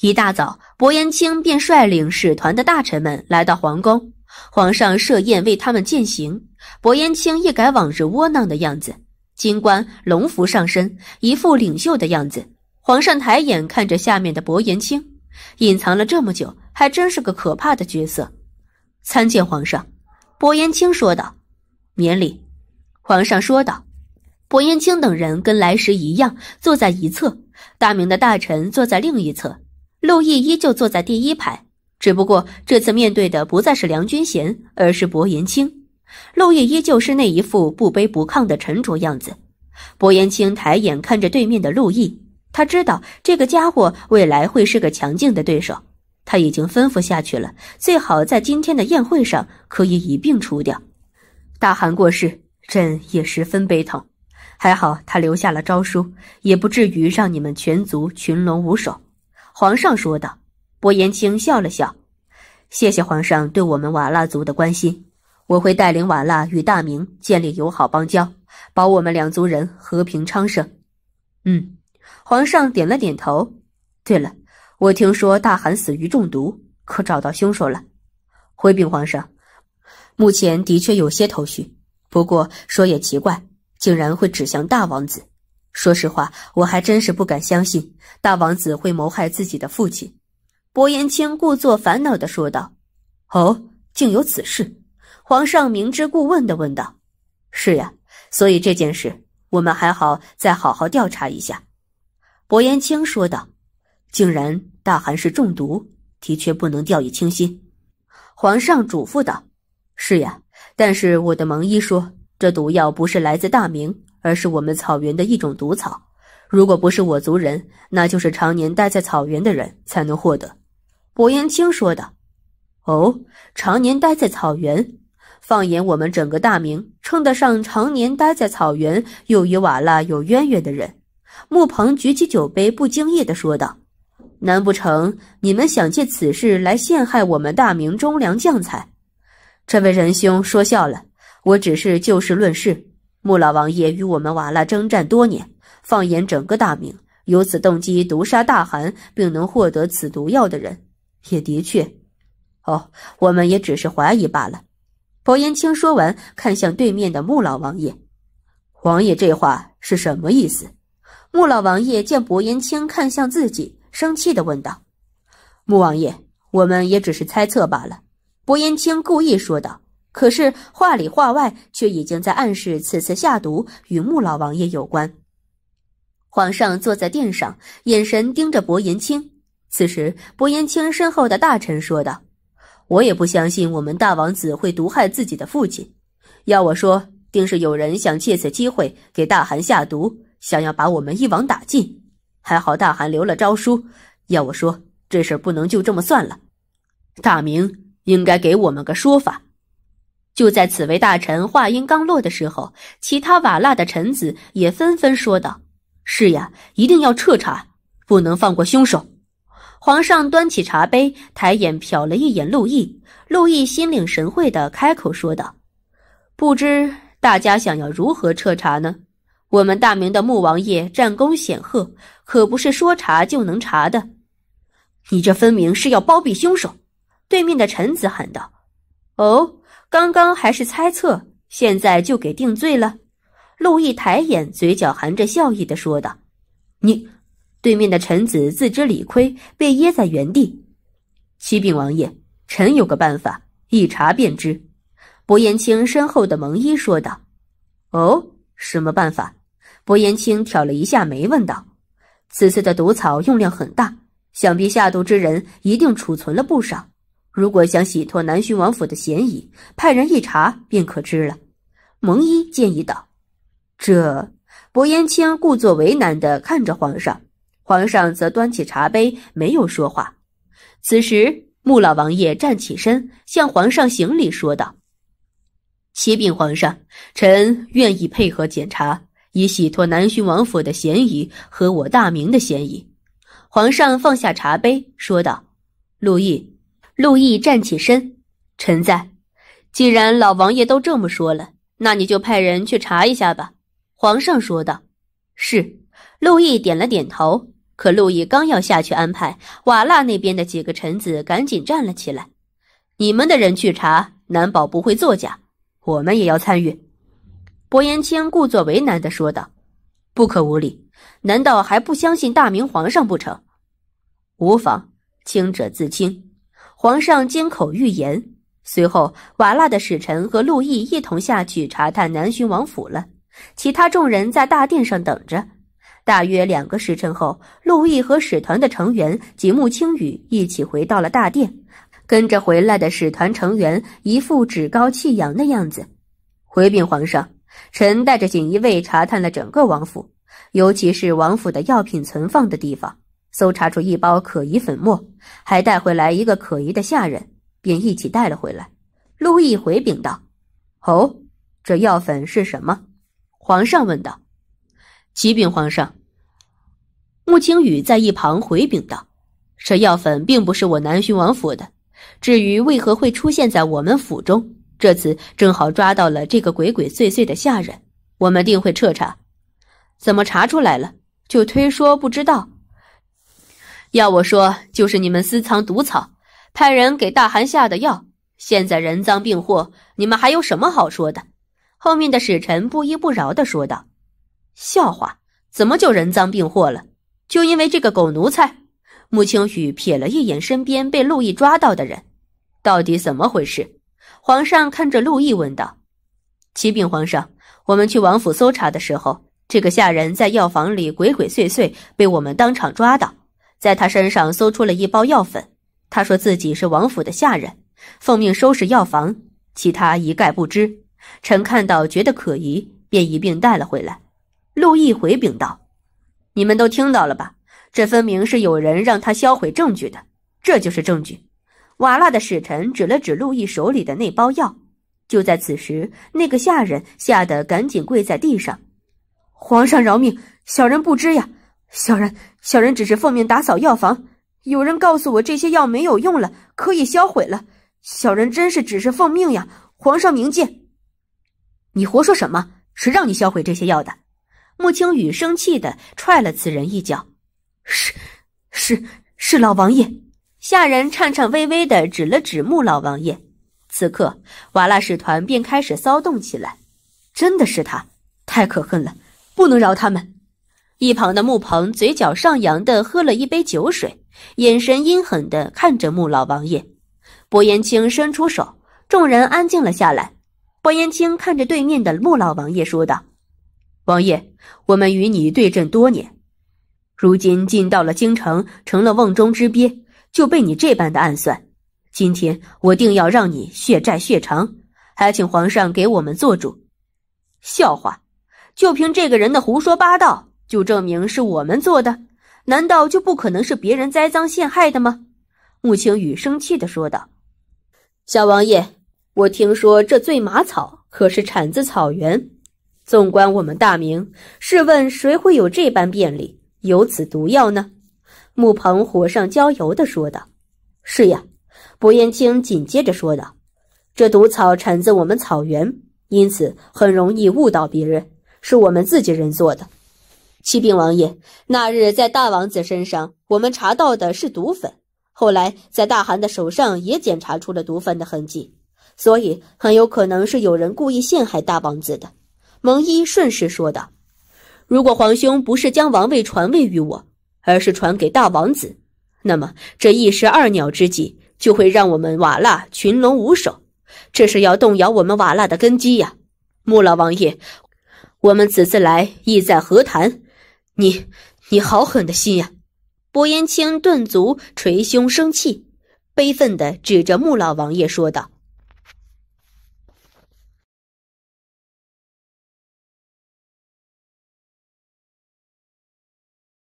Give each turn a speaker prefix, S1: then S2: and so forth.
S1: 一大早，薄颜卿便率领使团的大臣们来到皇宫。皇上设宴为他们饯行。薄颜卿一改往日窝囊的样子，金冠龙服上身，一副领袖的样子。皇上抬眼看着下面的薄颜卿，隐藏了这么久，还真是个可怕的角色。参见皇上，薄颜卿说道。免礼，皇上说道。薄颜卿等人跟来时一样，坐在一侧，大明的大臣坐在另一侧。陆毅依旧坐在第一排，只不过这次面对的不再是梁君贤，而是薄延青。陆毅依旧是那一副不卑不亢的沉着样子。薄延青抬眼看着对面的陆毅，他知道这个家伙未来会是个强劲的对手。他已经吩咐下去了，最好在今天的宴会上可以一并除掉。大汗过世，朕也十分悲痛。还好他留下了诏书，也不至于让你们全族群龙无首。皇上说道：“薄延青笑了笑，谢谢皇上对我们瓦剌族的关心。我会带领瓦剌与大明建立友好邦交，保我们两族人和平昌盛。”嗯，皇上点了点头。对了，我听说大汗死于中毒，可找到凶手了？回禀皇上，目前的确有些头绪，不过说也奇怪，竟然会指向大王子。说实话，我还真是不敢相信大王子会谋害自己的父亲。”薄延青故作烦恼地说道。“哦，竟有此事！”皇上明知故问地问道。“是呀，所以这件事我们还好再好好调查一下。”薄延青说道。“竟然大汗是中毒，的确不能掉以轻心。”皇上嘱咐道。“是呀，但是我的蒙医说这毒药不是来自大明。”而是我们草原的一种毒草，如果不是我族人，那就是常年待在草原的人才能获得。薄延青说道。“哦，常年待在草原？放眼我们整个大明，称得上常年待在草原又与瓦剌有渊源的人。穆鹏举起酒杯，不经意地说道：“难不成你们想借此事来陷害我们大明忠良将才？”这位仁兄说笑了，我只是就事论事。穆老王爷与我们瓦剌征战多年，放眼整个大明，有此动机毒杀大汗并能获得此毒药的人，也的确。哦，我们也只是怀疑罢了。”薄延青说完，看向对面的穆老王爷，“王爷这话是什么意思？”穆老王爷见薄延青看向自己，生气的问道：“穆王爷，我们也只是猜测罢了。”薄延青故意说道。可是话里话外却已经在暗示此次下毒与穆老王爷有关。皇上坐在殿上，眼神盯着薄延清。此时，薄延清身后的大臣说道：“我也不相信我们大王子会毒害自己的父亲。要我说，定是有人想借此机会给大汗下毒，想要把我们一网打尽。还好大汗留了诏书。要我说，这事不能就这么算了。大明应该给我们个说法。”就在此位大臣话音刚落的时候，其他瓦剌的臣子也纷纷说道：“是呀，一定要彻查，不能放过凶手。”皇上端起茶杯，抬眼瞟了一眼陆毅，陆毅心领神会地开口说道：“不知大家想要如何彻查呢？我们大明的穆王爷战功显赫，可不是说查就能查的。你这分明是要包庇凶手！”对面的臣子喊道：“哦。”刚刚还是猜测，现在就给定罪了。陆毅抬眼，嘴角含着笑意的说道：“你，对面的臣子自知理亏，被噎在原地。”启禀王爷，臣有个办法，一查便知。”薄延青身后的蒙医说道：“哦，什么办法？”薄延青挑了一下眉，问道：“此次的毒草用量很大，想必下毒之人一定储存了不少。”如果想洗脱南巡王府的嫌疑，派人一查便可知了。”蒙一建议道。“这……”薄烟清故作为难地看着皇上，皇上则端起茶杯没有说话。此时，穆老王爷站起身，向皇上行礼说道：“启禀皇上，臣愿意配合检查，以洗脱南巡王府的嫌疑和我大明的嫌疑。”皇上放下茶杯说道：“陆毅。”陆绎站起身，臣在。既然老王爷都这么说了，那你就派人去查一下吧。皇上说道。是。陆绎点了点头。可陆绎刚要下去安排，瓦剌那边的几个臣子赶紧站了起来。你们的人去查，难保不会作假。我们也要参与。薄颜清故作为难地说道。不可无礼。难道还不相信大明皇上不成？无妨，清者自清。皇上金口玉言。随后，瓦剌的使臣和陆毅一同下去查探南巡王府了。其他众人在大殿上等着。大约两个时辰后，陆毅和使团的成员及穆青羽一起回到了大殿。跟着回来的使团成员一副趾高气扬的样子。回禀皇上，臣带着锦衣卫查探了整个王府，尤其是王府的药品存放的地方。搜查出一包可疑粉末，还带回来一个可疑的下人，便一起带了回来。路易回禀道：“哦，这药粉是什么？”皇上问道。启禀皇上，穆青羽在一旁回禀道：“这药粉并不是我南巡王府的，至于为何会出现在我们府中，这次正好抓到了这个鬼鬼祟祟的下人，我们定会彻查。怎么查出来了，就推说不知道？”要我说，就是你们私藏毒草，派人给大汗下的药。现在人赃并获，你们还有什么好说的？后面的使臣不依不饶地说道：“笑话，怎么就人赃并获了？就因为这个狗奴才！”穆青雨瞥了一眼身边被陆绎抓到的人，到底怎么回事？皇上看着陆绎问道：“启禀皇上，我们去王府搜查的时候，这个下人在药房里鬼鬼祟祟，被我们当场抓到。”在他身上搜出了一包药粉，他说自己是王府的下人，奉命收拾药房，其他一概不知。臣看到觉得可疑，便一并带了回来。陆毅回禀道：“你们都听到了吧？这分明是有人让他销毁证据的，这就是证据。”瓦剌的使臣指了指陆毅手里的那包药。就在此时，那个下人吓得赶紧跪在地上：“皇上饶命，小人不知呀，小人。”小人只是奉命打扫药房，有人告诉我这些药没有用了，可以销毁了。小人真是只是奉命呀，皇上明鉴！你胡说什么？谁让你销毁这些药的？穆青雨生气地踹了此人一脚。是，是，是老王爷。下人颤颤巍巍地指了指穆老王爷。此刻，瓦剌使团便开始骚动起来。真的是他，太可恨了，不能饶他们。一旁的穆鹏嘴角上扬的喝了一杯酒水，眼神阴狠的看着穆老王爷。薄延青伸出手，众人安静了下来。薄延青看着对面的穆老王爷说道：“王爷，我们与你对阵多年，如今进到了京城，成了瓮中之鳖，就被你这般的暗算。今天我定要让你血债血偿，还请皇上给我们做主。”笑话，就凭这个人的胡说八道！就证明是我们做的，难道就不可能是别人栽赃陷害的吗？穆青雨生气的说道：“小王爷，我听说这醉马草可是产自草原，纵观我们大明，试问谁会有这般便利，有此毒药呢？”穆鹏火上浇油的说道：“是呀。”薄彦卿紧接着说道：“这毒草产自我们草原，因此很容易误导别人，是我们自己人做的。”启禀王爷，那日在大王子身上，我们查到的是毒粉。后来在大汗的手上也检查出了毒粉的痕迹，所以很有可能是有人故意陷害大王子的。蒙一顺势说道：“如果皇兄不是将王位传位于我，而是传给大王子，那么这一石二鸟之计就会让我们瓦剌群龙无首，这是要动摇我们瓦剌的根基呀。”穆老王爷，我们此次来意在何谈。你，你好狠的心呀！薄烟青顿足捶胸生气，悲愤的指着穆老王爷说道。